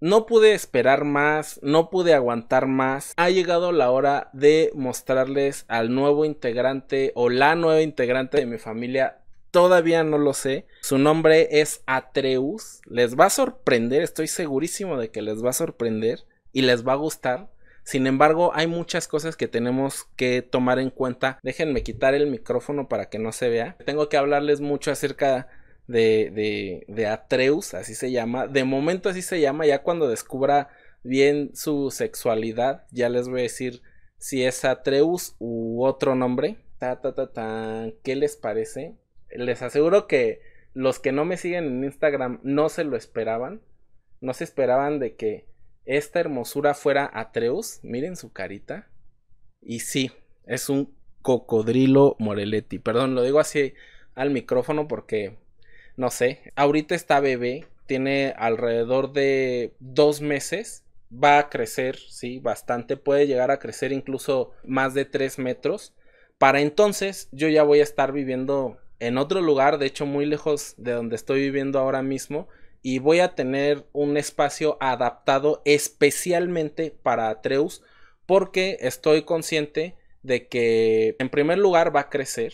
No pude esperar más, no pude aguantar más. Ha llegado la hora de mostrarles al nuevo integrante o la nueva integrante de mi familia. Todavía no lo sé. Su nombre es Atreus. Les va a sorprender, estoy segurísimo de que les va a sorprender y les va a gustar. Sin embargo, hay muchas cosas que tenemos que tomar en cuenta. Déjenme quitar el micrófono para que no se vea. Tengo que hablarles mucho acerca de de, de, de Atreus, así se llama. De momento así se llama, ya cuando descubra bien su sexualidad, ya les voy a decir si es Atreus u otro nombre. Ta, ta, ta, ¿Qué les parece? Les aseguro que los que no me siguen en Instagram no se lo esperaban. No se esperaban de que esta hermosura fuera Atreus. Miren su carita. Y sí, es un cocodrilo Moreletti. Perdón, lo digo así al micrófono porque no sé, ahorita está bebé, tiene alrededor de dos meses, va a crecer, sí, bastante, puede llegar a crecer incluso más de tres metros. Para entonces yo ya voy a estar viviendo en otro lugar, de hecho muy lejos de donde estoy viviendo ahora mismo, y voy a tener un espacio adaptado especialmente para Atreus, porque estoy consciente de que en primer lugar va a crecer,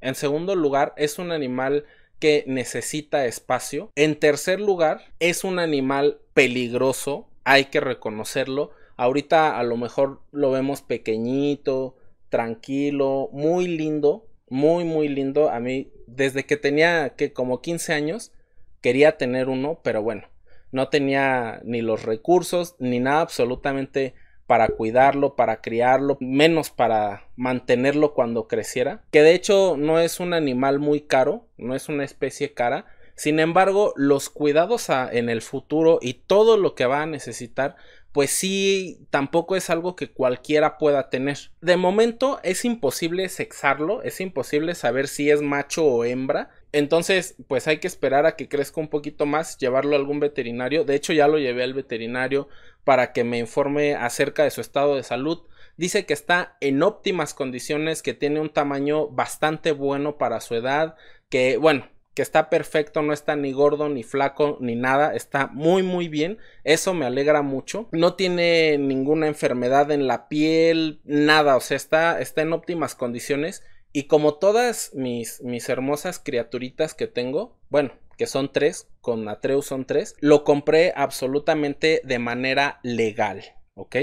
en segundo lugar es un animal que necesita espacio. En tercer lugar, es un animal peligroso, hay que reconocerlo. Ahorita a lo mejor lo vemos pequeñito, tranquilo, muy lindo, muy, muy lindo. A mí, desde que tenía que como 15 años, quería tener uno, pero bueno, no tenía ni los recursos, ni nada absolutamente para cuidarlo, para criarlo, menos para mantenerlo cuando creciera. Que de hecho no es un animal muy caro, no es una especie cara. Sin embargo, los cuidados en el futuro y todo lo que va a necesitar, pues sí, tampoco es algo que cualquiera pueda tener. De momento es imposible sexarlo, es imposible saber si es macho o hembra. Entonces, pues hay que esperar a que crezca un poquito más, llevarlo a algún veterinario. De hecho, ya lo llevé al veterinario para que me informe acerca de su estado de salud. Dice que está en óptimas condiciones, que tiene un tamaño bastante bueno para su edad, que bueno, que está perfecto, no está ni gordo, ni flaco, ni nada, está muy, muy bien. Eso me alegra mucho. No tiene ninguna enfermedad en la piel, nada, o sea, está, está en óptimas condiciones. Y como todas mis, mis hermosas criaturitas que tengo, bueno, que son tres, con Atreus son tres, lo compré absolutamente de manera legal, ¿ok?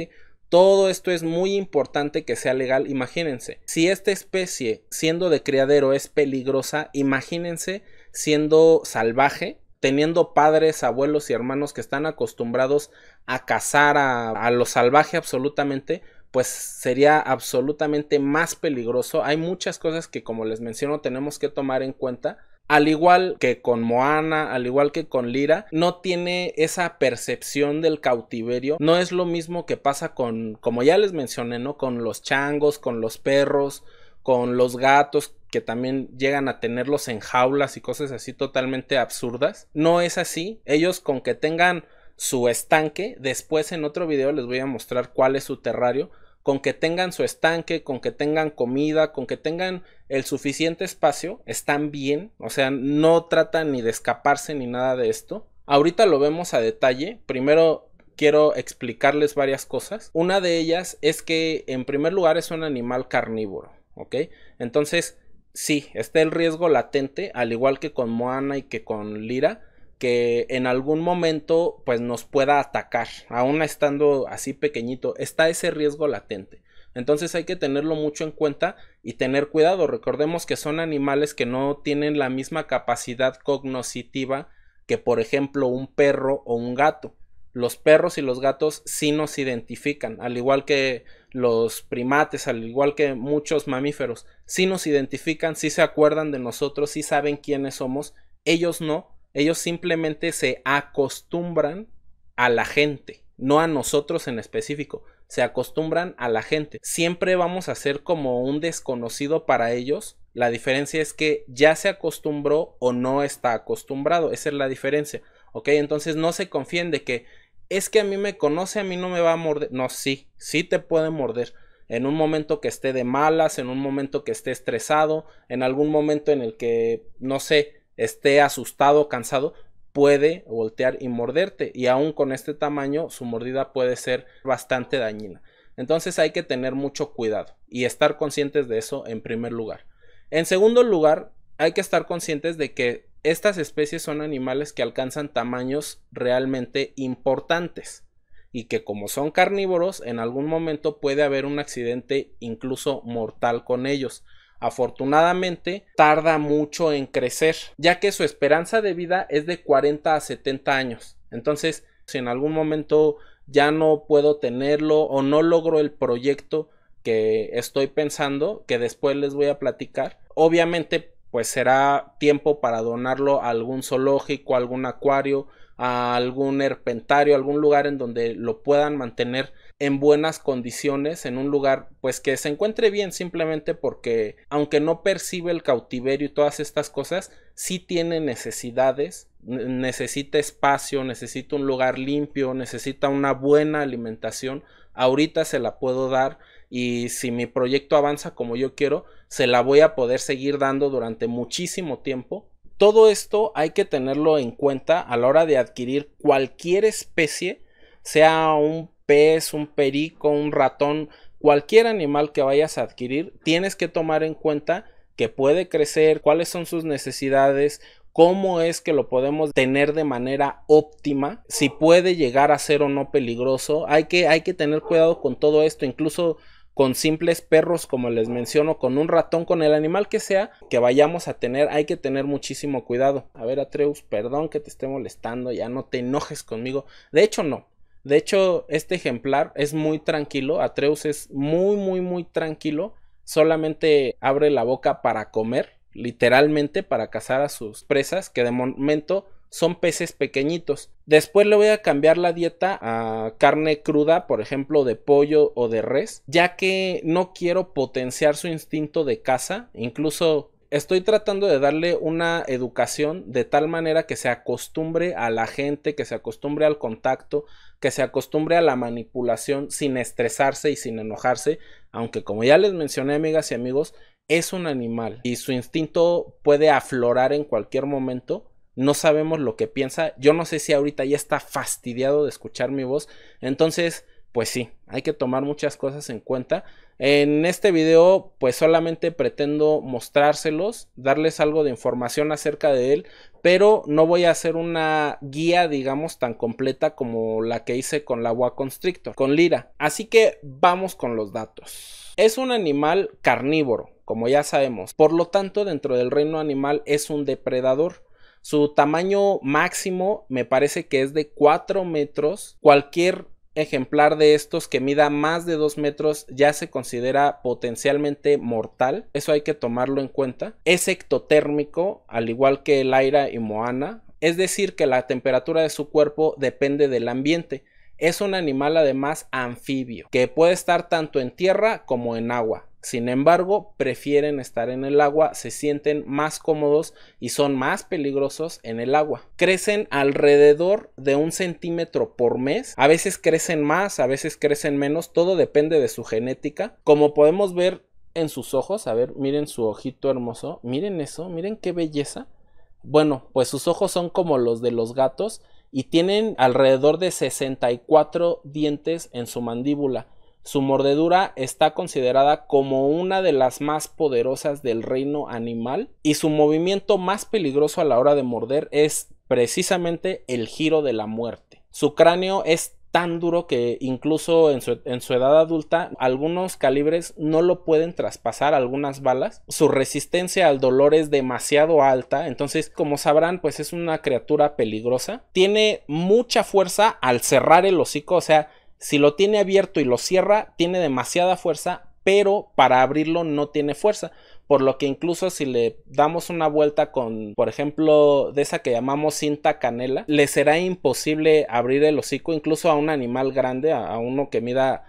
Todo esto es muy importante que sea legal, imagínense. Si esta especie siendo de criadero es peligrosa, imagínense siendo salvaje, teniendo padres, abuelos y hermanos que están acostumbrados a cazar a, a lo salvaje absolutamente, pues sería absolutamente más peligroso. Hay muchas cosas que, como les menciono, tenemos que tomar en cuenta al igual que con Moana, al igual que con Lira, no tiene esa percepción del cautiverio. No es lo mismo que pasa con, como ya les mencioné, ¿no? Con los changos, con los perros, con los gatos que también llegan a tenerlos en jaulas y cosas así totalmente absurdas. No es así. Ellos con que tengan su estanque, después en otro video les voy a mostrar cuál es su terrario, con que tengan su estanque, con que tengan comida, con que tengan el suficiente espacio, están bien, o sea, no tratan ni de escaparse ni nada de esto. Ahorita lo vemos a detalle, primero quiero explicarles varias cosas. Una de ellas es que en primer lugar es un animal carnívoro, ¿ok? Entonces, sí, está el riesgo latente, al igual que con Moana y que con Lira, que en algún momento pues nos pueda atacar, aún estando así pequeñito, está ese riesgo latente. Entonces hay que tenerlo mucho en cuenta y tener cuidado. Recordemos que son animales que no tienen la misma capacidad cognoscitiva que por ejemplo un perro o un gato. Los perros y los gatos sí nos identifican, al igual que los primates, al igual que muchos mamíferos, sí nos identifican, sí se acuerdan de nosotros, sí saben quiénes somos, ellos no, ellos simplemente se acostumbran a la gente, no a nosotros en específico, se acostumbran a la gente. Siempre vamos a ser como un desconocido para ellos. La diferencia es que ya se acostumbró o no está acostumbrado. Esa es la diferencia. ¿Ok? Entonces no se confíen de que es que a mí me conoce, a mí no me va a morder. No, sí, sí te puede morder. En un momento que esté de malas, en un momento que esté estresado, en algún momento en el que, no sé, esté asustado o cansado, puede voltear y morderte. Y aún con este tamaño, su mordida puede ser bastante dañina. Entonces hay que tener mucho cuidado y estar conscientes de eso en primer lugar. En segundo lugar, hay que estar conscientes de que estas especies son animales que alcanzan tamaños realmente importantes y que como son carnívoros, en algún momento puede haber un accidente incluso mortal con ellos afortunadamente, tarda mucho en crecer, ya que su esperanza de vida es de 40 a 70 años. Entonces, si en algún momento ya no puedo tenerlo o no logro el proyecto que estoy pensando, que después les voy a platicar, obviamente pues será tiempo para donarlo a algún zoológico, algún acuario, a algún herpentario, algún lugar en donde lo puedan mantener en buenas condiciones, en un lugar pues que se encuentre bien simplemente porque aunque no percibe el cautiverio y todas estas cosas, sí tiene necesidades, necesita espacio, necesita un lugar limpio, necesita una buena alimentación. Ahorita se la puedo dar y si mi proyecto avanza como yo quiero, se la voy a poder seguir dando durante muchísimo tiempo. Todo esto hay que tenerlo en cuenta a la hora de adquirir cualquier especie, sea un pez, un perico, un ratón, cualquier animal que vayas a adquirir, tienes que tomar en cuenta que puede crecer, cuáles son sus necesidades, cómo es que lo podemos tener de manera óptima, si puede llegar a ser o no peligroso. Hay que, hay que tener cuidado con todo esto, incluso con simples perros, como les menciono, con un ratón, con el animal que sea que vayamos a tener, hay que tener muchísimo cuidado. A ver, Atreus, perdón que te esté molestando, ya no te enojes conmigo. De hecho, no, de hecho, este ejemplar es muy tranquilo. Atreus es muy, muy, muy tranquilo. Solamente abre la boca para comer, literalmente para cazar a sus presas, que de momento son peces pequeñitos. Después le voy a cambiar la dieta a carne cruda, por ejemplo, de pollo o de res, ya que no quiero potenciar su instinto de caza. Incluso estoy tratando de darle una educación de tal manera que se acostumbre a la gente, que se acostumbre al contacto, que se acostumbre a la manipulación sin estresarse y sin enojarse, aunque como ya les mencioné amigas y amigos, es un animal y su instinto puede aflorar en cualquier momento. No sabemos lo que piensa. Yo no sé si ahorita ya está fastidiado de escuchar mi voz. Entonces, pues sí, hay que tomar muchas cosas en cuenta. En este video, pues solamente pretendo mostrárselos, darles algo de información acerca de él, pero no voy a hacer una guía, digamos, tan completa como la que hice con la Boa Constrictor, con Lira. Así que vamos con los datos. Es un animal carnívoro, como ya sabemos. Por lo tanto, dentro del reino animal es un depredador. Su tamaño máximo me parece que es de 4 metros. Cualquier ejemplar de estos que mida más de 2 metros ya se considera potencialmente mortal, eso hay que tomarlo en cuenta. Es ectotérmico, al igual que el aire y Moana, es decir, que la temperatura de su cuerpo depende del ambiente. Es un animal además anfibio, que puede estar tanto en tierra como en agua. Sin embargo, prefieren estar en el agua, se sienten más cómodos y son más peligrosos en el agua. Crecen alrededor de un centímetro por mes. A veces crecen más, a veces crecen menos. Todo depende de su genética. Como podemos ver en sus ojos, a ver, miren su ojito hermoso. Miren eso, miren qué belleza. Bueno, pues sus ojos son como los de los gatos y tienen alrededor de 64 dientes en su mandíbula. Su mordedura está considerada como una de las más poderosas del reino animal y su movimiento más peligroso a la hora de morder es precisamente el giro de la muerte. Su cráneo es tan duro que incluso en su, edad adulta algunos calibres no lo pueden traspasar algunas balas. Su resistencia al dolor es demasiado alta, entonces como sabrán pues es una criatura peligrosa. Tiene mucha fuerza al cerrar el hocico, o sea, si lo tiene abierto y lo cierra, tiene demasiada fuerza, pero para abrirlo no tiene fuerza. Por lo que incluso si le damos una vuelta con, por ejemplo, de esa que llamamos cinta canela, le será imposible abrir el hocico incluso a un animal grande, a, uno que mida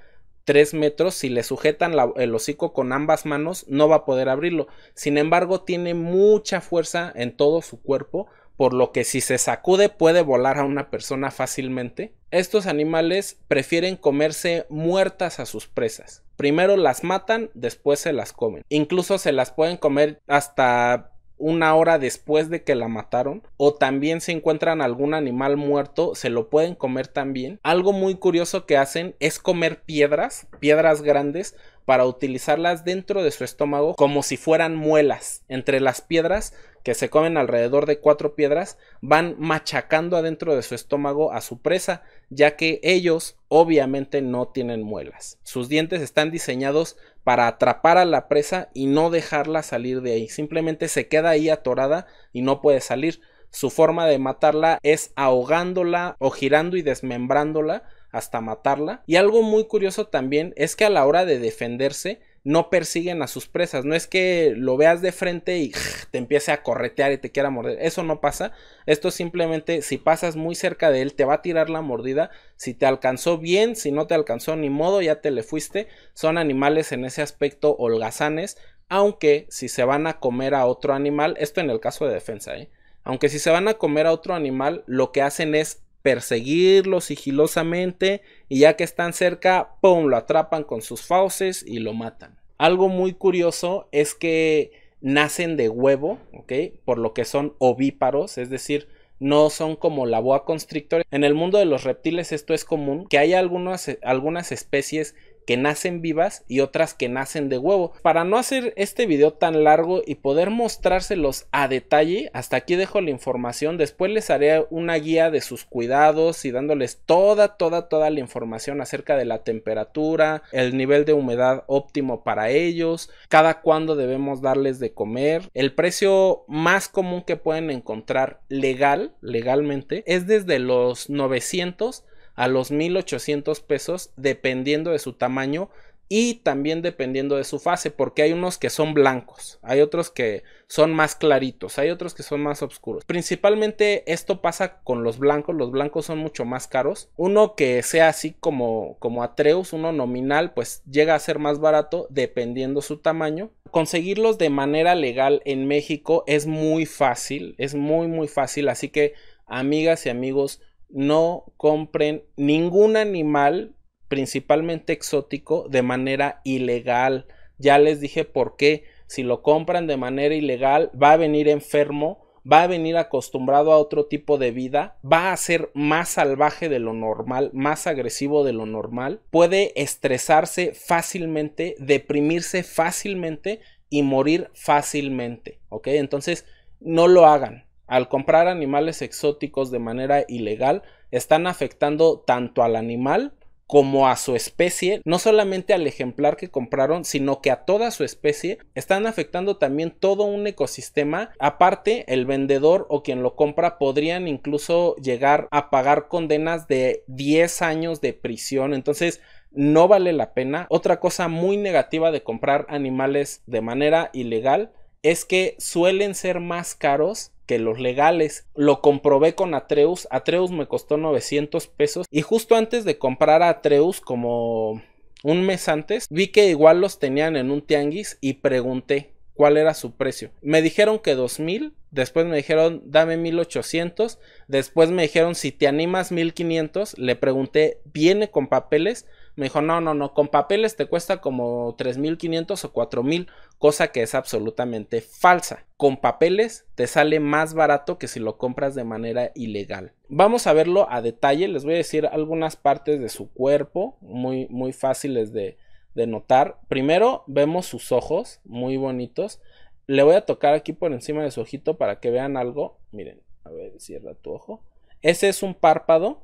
3 metros, si le sujetan el hocico con ambas manos, no va a poder abrirlo. Sin embargo, tiene mucha fuerza en todo su cuerpo, por lo que si se sacude puede volar a una persona fácilmente. Estos animales prefieren comerse muertas a sus presas. Primero las matan, después se las comen. Incluso se las pueden comer hasta una hora después de que la mataron o también se encuentran algún animal muerto se lo pueden comer también algo muy curioso que hacen es comer piedras piedras grandes para utilizarlas dentro de su estómago como si fueran muelas entre las piedras que se comen alrededor de cuatro piedras van machacando adentro de su estómago a su presa ya que ellos obviamente no tienen muelas. Sus dientes están diseñados para atrapar a la presa y no dejarla salir de ahí. Simplemente se queda ahí atorada y no puede salir. Su forma de matarla es ahogándola o girando y desmembrándola hasta matarla. Y algo muy curioso también es que a la hora de defenderse, no persiguen a sus presas. No es que lo veas de frente y te empiece a corretear y te quiera morder. Eso no pasa. Esto simplemente, si pasas muy cerca de él, te va a tirar la mordida. Si te alcanzó bien, si no te alcanzó ni modo, ya te le fuiste. Son animales en ese aspecto holgazanes. Aunque si se van a comer a otro animal, esto en el caso de defensa, ¿eh? aunque si se van a comer a otro animal, lo que hacen es perseguirlo sigilosamente y ya que están cerca, ¡pum!, lo atrapan con sus fauces y lo matan. Algo muy curioso es que nacen de huevo, ¿ok? Por lo que son ovíparos, es decir, no son como la boa constrictor. En el mundo de los reptiles esto es común, que hay algunas, algunas especies que nacen vivas y otras que nacen de huevo. Para no hacer este video tan largo y poder mostrárselos a detalle, hasta aquí dejo la información. Después les haré una guía de sus cuidados y dándoles toda, toda, toda la información acerca de la temperatura, el nivel de humedad óptimo para ellos, cada cuándo debemos darles de comer. El precio más común que pueden encontrar legal, legalmente, es desde los 900 a los 1800 pesos dependiendo de su tamaño y también dependiendo de su fase, porque hay unos que son blancos, hay otros que son más claritos, hay otros que son más oscuros. Principalmente esto pasa con los blancos, los blancos son mucho más caros. Uno que sea así como como Atreus, uno nominal, pues llega a ser más barato dependiendo su tamaño. Conseguirlos de manera legal en México es muy fácil, es muy muy fácil, así que amigas y amigos no compren ningún animal, principalmente exótico, de manera ilegal. Ya les dije por qué. Si lo compran de manera ilegal, va a venir enfermo, va a venir acostumbrado a otro tipo de vida, va a ser más salvaje de lo normal, más agresivo de lo normal, puede estresarse fácilmente, deprimirse fácilmente y morir fácilmente. ¿Ok? Entonces, no lo hagan al comprar animales exóticos de manera ilegal, están afectando tanto al animal como a su especie, no solamente al ejemplar que compraron, sino que a toda su especie, están afectando también todo un ecosistema. Aparte, el vendedor o quien lo compra podrían incluso llegar a pagar condenas de 10 años de prisión. Entonces, no vale la pena. Otra cosa muy negativa de comprar animales de manera ilegal es que suelen ser más caros que los legales. Lo comprobé con Atreus. Atreus me costó 900 pesos. Y justo antes de comprar a Atreus, como un mes antes, vi que igual los tenían en un tianguis y pregunté cuál era su precio. Me dijeron que 2000, después me dijeron dame 1800, después me dijeron si te animas 1500, le pregunté, ¿viene con papeles? Me dijo, no, no, no, con papeles te cuesta como 3.500 o 4.000, cosa que es absolutamente falsa. Con papeles te sale más barato que si lo compras de manera ilegal. Vamos a verlo a detalle, les voy a decir algunas partes de su cuerpo, muy, muy fáciles de, de notar. Primero vemos sus ojos, muy bonitos. Le voy a tocar aquí por encima de su ojito para que vean algo. Miren, a ver, cierra tu ojo. Ese es un párpado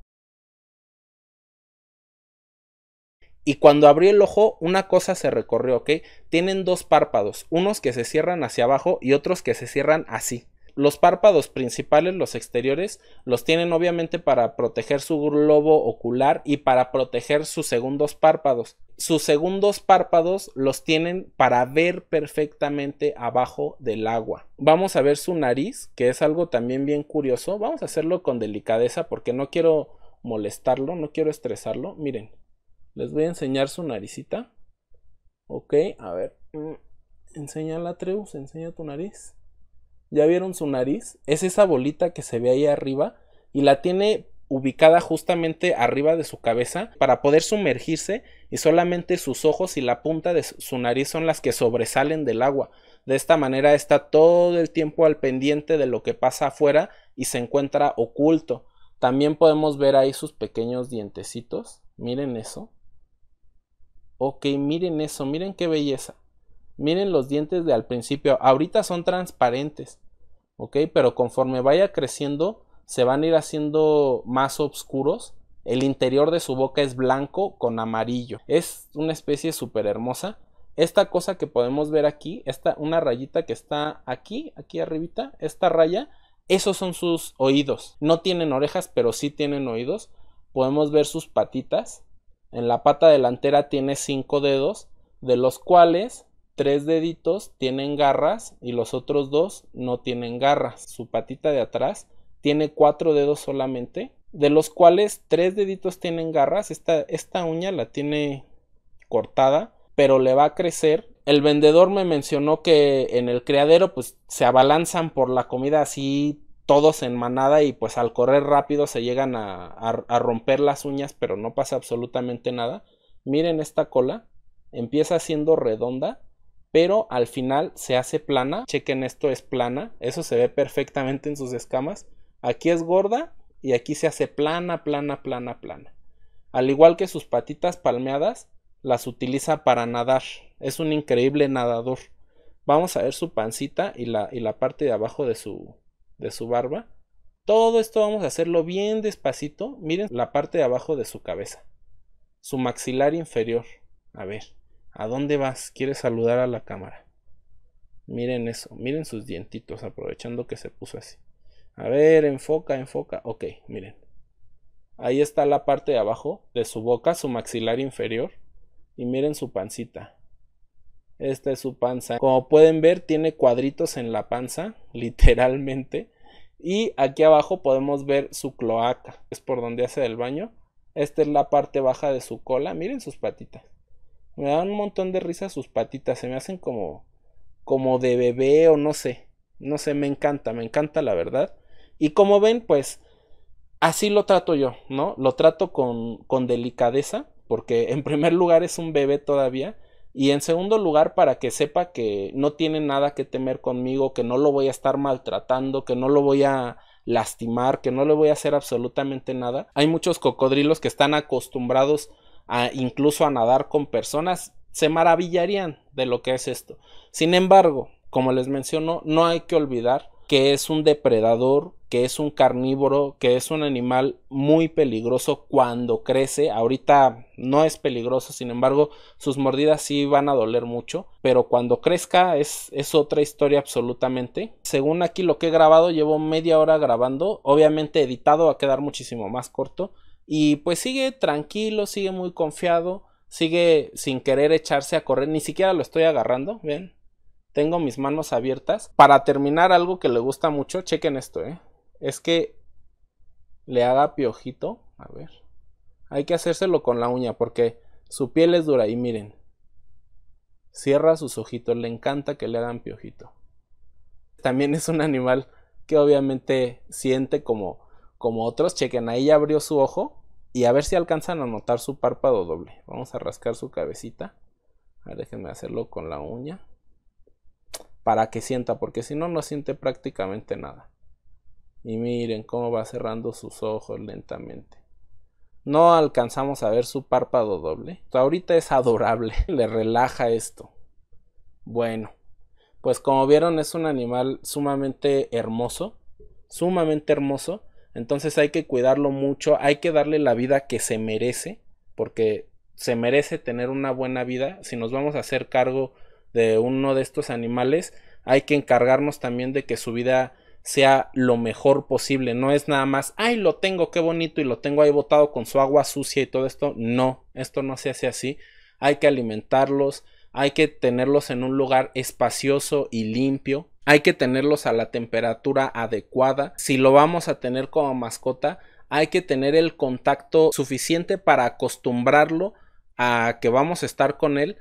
Y cuando abrió el ojo, una cosa se recorrió, ¿ok? Tienen dos párpados, unos que se cierran hacia abajo y otros que se cierran así. Los párpados principales, los exteriores, los tienen obviamente para proteger su globo ocular y para proteger sus segundos párpados. Sus segundos párpados los tienen para ver perfectamente abajo del agua. Vamos a ver su nariz, que es algo también bien curioso. Vamos a hacerlo con delicadeza porque no quiero molestarlo, no quiero estresarlo. Miren, les voy a enseñar su naricita. Ok, a ver. Mm, Enseñala, Treus, enseña tu nariz. ¿Ya vieron su nariz? Es esa bolita que se ve ahí arriba y la tiene ubicada justamente arriba de su cabeza para poder sumergirse y solamente sus ojos y la punta de su nariz son las que sobresalen del agua. De esta manera está todo el tiempo al pendiente de lo que pasa afuera y se encuentra oculto. También podemos ver ahí sus pequeños dientecitos. Miren eso. Ok, miren eso, miren qué belleza. Miren los dientes de al principio. Ahorita son transparentes. Ok, pero conforme vaya creciendo, se van a ir haciendo más oscuros. El interior de su boca es blanco con amarillo. Es una especie súper hermosa. Esta cosa que podemos ver aquí, esta, una rayita que está aquí, aquí arribita, esta raya, esos son sus oídos. No tienen orejas, pero sí tienen oídos. Podemos ver sus patitas en la pata delantera tiene cinco dedos, de los cuales tres deditos tienen garras y los otros dos no tienen garras. Su patita de atrás tiene cuatro dedos solamente, de los cuales tres deditos tienen garras. Esta, esta uña la tiene cortada, pero le va a crecer. El vendedor me mencionó que en el criadero pues se abalanzan por la comida así todos en manada y pues al correr rápido se llegan a, romper las uñas, pero no pasa absolutamente nada. Miren esta cola, empieza siendo redonda, pero al final se hace plana. Chequen esto es plana, eso se ve perfectamente en sus escamas. Aquí es gorda y aquí se hace plana, plana, plana, plana. Al igual que sus patitas palmeadas, las utiliza para nadar. Es un increíble nadador. Vamos a ver su pancita y la parte de abajo de su, de su barba. Todo esto vamos a hacerlo bien despacito. Miren la parte de abajo de su cabeza. Su maxilar inferior. A ver, ¿a dónde vas? quiere saludar a la cámara? Miren eso, miren sus dientitos, aprovechando que se puso así. A ver, enfoca, enfoca. Ok, miren. Ahí está la parte de abajo de su boca, su maxilar inferior. Y miren su pancita. Esta es su panza. Como pueden ver, tiene cuadritos en la panza, literalmente. Y aquí abajo podemos ver su cloaca, es por donde hace el baño. Esta es la parte baja de su cola. Miren sus patitas. Me dan un montón de risa sus patitas. Se me hacen como, como de bebé o no sé. No sé, me encanta, me encanta la verdad. Y como ven, pues así lo trato yo, ¿no? Lo trato con, con delicadeza, porque en primer lugar es un bebé todavía. Y en segundo lugar, para que sepa que no tiene nada que temer conmigo, que no lo voy a estar maltratando, que no lo voy a lastimar, que no le voy a hacer absolutamente nada. Hay muchos cocodrilos que están acostumbrados a incluso a nadar con personas, se maravillarían de lo que es esto. Sin embargo, como les menciono, no hay que olvidar que es un depredador que es un carnívoro, que es un animal muy peligroso cuando crece. Ahorita no es peligroso, sin embargo, sus mordidas sí van a doler mucho, pero cuando crezca es, es otra historia absolutamente. Según aquí lo que he grabado, llevo media hora grabando, obviamente editado va a quedar muchísimo más corto. Y pues sigue tranquilo, sigue muy confiado, sigue sin querer echarse a correr, ni siquiera lo estoy agarrando, ¿ven? Tengo mis manos abiertas. Para terminar algo que le gusta mucho, chequen esto, ¿eh? es que le haga piojito. A ver. Hay que hacérselo con la uña porque su piel es dura. Y miren. Cierra sus ojitos. Le encanta que le hagan piojito. También es un animal que obviamente siente como, como otros. Chequen, ahí ya abrió su ojo. Y a ver si alcanzan a notar su párpado doble. Vamos a rascar su cabecita. déjenme hacerlo con la uña. Para que sienta, porque si no, no siente prácticamente nada y miren cómo va cerrando sus ojos lentamente. No alcanzamos a ver su párpado doble. Ahorita es adorable, le relaja esto. Bueno, pues como vieron es un animal sumamente hermoso, sumamente hermoso, entonces hay que cuidarlo mucho, hay que darle la vida que se merece, porque se merece tener una buena vida. Si nos vamos a hacer cargo de uno de estos animales, hay que encargarnos también de que su vida sea lo mejor posible. No es nada más, ay, lo tengo, qué bonito, y lo tengo ahí botado con su agua sucia y todo esto. No, esto no se hace así. Hay que alimentarlos, hay que tenerlos en un lugar espacioso y limpio. Hay que tenerlos a la temperatura adecuada. Si lo vamos a tener como mascota, hay que tener el contacto suficiente para acostumbrarlo a que vamos a estar con él,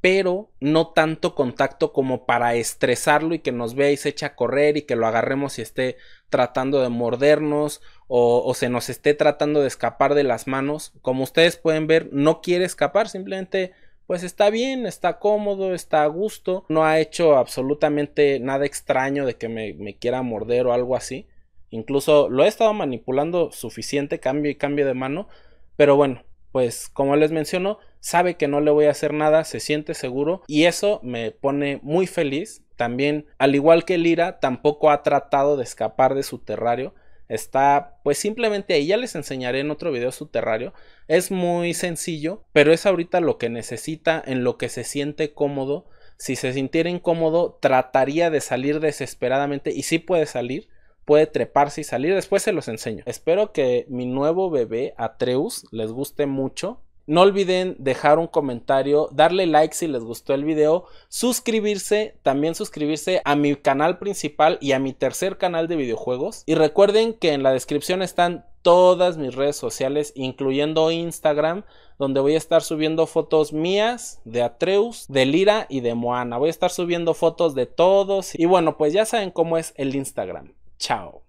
pero no tanto contacto como para estresarlo y que nos veáis y a correr y que lo agarremos y esté tratando de mordernos o, se nos esté tratando de escapar de las manos. Como ustedes pueden ver, no quiere escapar, simplemente pues está bien, está cómodo, está a gusto, no ha hecho absolutamente nada extraño de que me quiera morder o algo así. Incluso lo he estado manipulando suficiente, cambio y cambio de mano, pero bueno, pues como les menciono, sabe que no le voy a hacer nada, se siente seguro y eso me pone muy feliz. También, al igual que Lira, tampoco ha tratado de escapar de su terrario. Está pues simplemente ahí, ya les enseñaré en otro video su terrario. Es muy sencillo, pero es ahorita lo que necesita, en lo que se siente cómodo. Si se sintiera incómodo, trataría de salir desesperadamente y sí puede salir, puede treparse y salir. Después se los enseño. Espero que mi nuevo bebé Atreus les guste mucho. No olviden dejar un comentario, darle like si les gustó el video, suscribirse, también suscribirse a mi canal principal y a mi tercer canal de videojuegos. Y recuerden que en la descripción están todas mis redes sociales, incluyendo Instagram, donde voy a estar subiendo fotos mías de Atreus, de Lira y de Moana. Voy a estar subiendo fotos de todos. Y bueno, pues ya saben cómo es el Instagram. Chao.